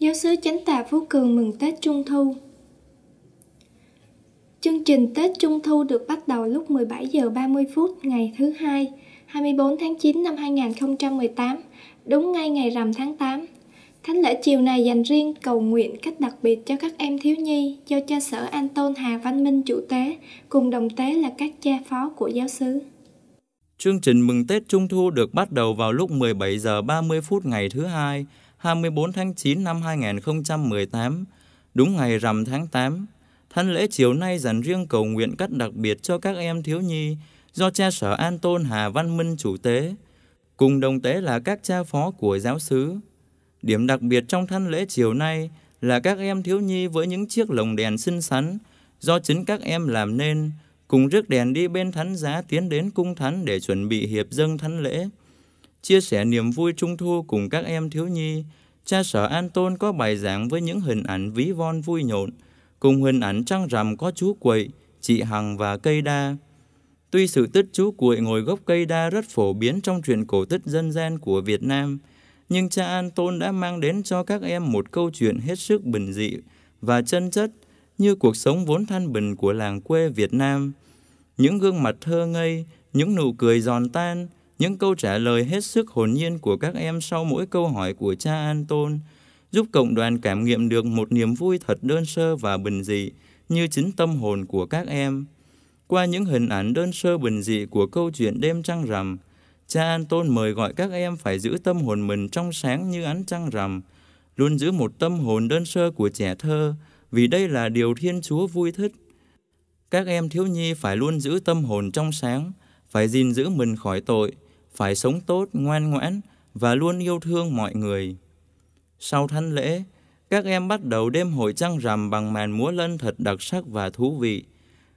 Giáo sứ Chánh Tà Phú Cường mừng Tết Trung Thu Chương trình Tết Trung Thu được bắt đầu lúc 17 giờ 30 phút ngày thứ hai, 24 tháng 9 năm 2018, đúng ngay ngày rằm tháng 8. Thánh lễ chiều này dành riêng cầu nguyện cách đặc biệt cho các em thiếu nhi do cha sở An tôn Hà Văn Minh chủ tế, cùng đồng tế là các cha phó của giáo sứ. Chương trình mừng Tết Trung Thu được bắt đầu vào lúc 17 giờ 30 phút ngày thứ hai, 24 tháng 9 năm 2018, đúng ngày rằm tháng 8, thánh lễ chiều nay dành riêng cầu nguyện cắt đặc biệt cho các em thiếu nhi do cha sở An Tôn Hà Văn Minh chủ tế, cùng đồng tế là các cha phó của giáo xứ. Điểm đặc biệt trong thánh lễ chiều nay là các em thiếu nhi với những chiếc lồng đèn xinh xắn do chính các em làm nên, cùng rước đèn đi bên thánh giá tiến đến cung thánh để chuẩn bị hiệp dâng thánh lễ chia sẻ niềm vui trung thu cùng các em thiếu nhi, cha sở An Tôn có bài giảng với những hình ảnh ví von vui nhộn, cùng hình ảnh trăng rằm có chú quậy, chị Hằng và cây đa. Tuy sự tích chú quậy ngồi gốc cây đa rất phổ biến trong truyền cổ tích dân gian của Việt Nam, nhưng cha An Tôn đã mang đến cho các em một câu chuyện hết sức bình dị và chân chất như cuộc sống vốn thanh bình của làng quê Việt Nam. Những gương mặt thơ ngây, những nụ cười giòn tan, những câu trả lời hết sức hồn nhiên của các em sau mỗi câu hỏi của cha Anton giúp cộng đoàn cảm nghiệm được một niềm vui thật đơn sơ và bình dị như chính tâm hồn của các em. Qua những hình ảnh đơn sơ bình dị của câu chuyện đêm trăng rằm, cha Anton mời gọi các em phải giữ tâm hồn mình trong sáng như ánh trăng rằm, luôn giữ một tâm hồn đơn sơ của trẻ thơ, vì đây là điều Thiên Chúa vui thích. Các em thiếu nhi phải luôn giữ tâm hồn trong sáng, phải gìn giữ mình khỏi tội, phải sống tốt, ngoan ngoãn và luôn yêu thương mọi người. Sau thánh lễ, các em bắt đầu đêm hội trăng rằm bằng màn múa lân thật đặc sắc và thú vị.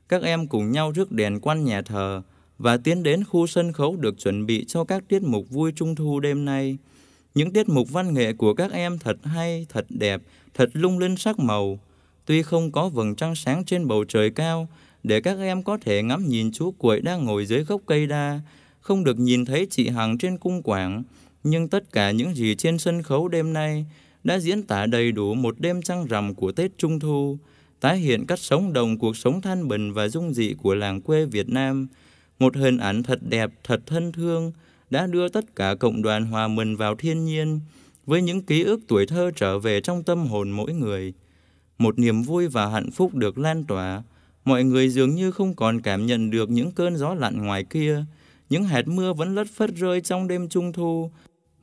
Các em cùng nhau rước đèn quanh nhà thờ và tiến đến khu sân khấu được chuẩn bị cho các tiết mục vui trung thu đêm nay. Những tiết mục văn nghệ của các em thật hay, thật đẹp, thật lung linh sắc màu. Tuy không có vầng trăng sáng trên bầu trời cao, để các em có thể ngắm nhìn chú cuội đang ngồi dưới gốc cây đa, không được nhìn thấy chị Hằng trên cung quảng, nhưng tất cả những gì trên sân khấu đêm nay đã diễn tả đầy đủ một đêm trăng rằm của Tết Trung Thu, tái hiện cách sống đồng cuộc sống thanh bình và dung dị của làng quê Việt Nam. Một hình ảnh thật đẹp, thật thân thương, đã đưa tất cả cộng đoàn hòa mình vào thiên nhiên, với những ký ức tuổi thơ trở về trong tâm hồn mỗi người. Một niềm vui và hạnh phúc được lan tỏa, mọi người dường như không còn cảm nhận được những cơn gió lạnh ngoài kia, những hạt mưa vẫn lất phất rơi trong đêm trung thu.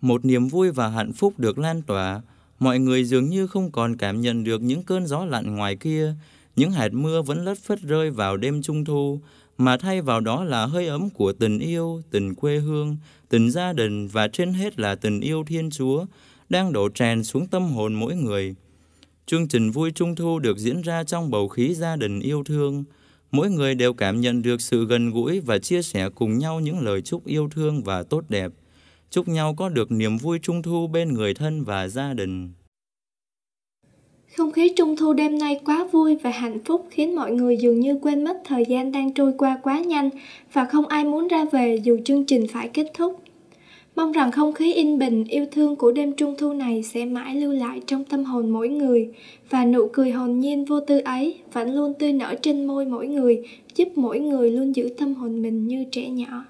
Một niềm vui và hạnh phúc được lan tỏa. Mọi người dường như không còn cảm nhận được những cơn gió lạnh ngoài kia. Những hạt mưa vẫn lất phất rơi vào đêm trung thu, mà thay vào đó là hơi ấm của tình yêu, tình quê hương, tình gia đình và trên hết là tình yêu Thiên Chúa đang đổ tràn xuống tâm hồn mỗi người. Chương trình vui trung thu được diễn ra trong bầu khí gia đình yêu thương, mỗi người đều cảm nhận được sự gần gũi và chia sẻ cùng nhau những lời chúc yêu thương và tốt đẹp, chúc nhau có được niềm vui trung thu bên người thân và gia đình. Không khí trung thu đêm nay quá vui và hạnh phúc khiến mọi người dường như quên mất thời gian đang trôi qua quá nhanh và không ai muốn ra về dù chương trình phải kết thúc. Mong rằng không khí yên bình, yêu thương của đêm trung thu này sẽ mãi lưu lại trong tâm hồn mỗi người và nụ cười hồn nhiên vô tư ấy vẫn luôn tươi nở trên môi mỗi người, giúp mỗi người luôn giữ tâm hồn mình như trẻ nhỏ.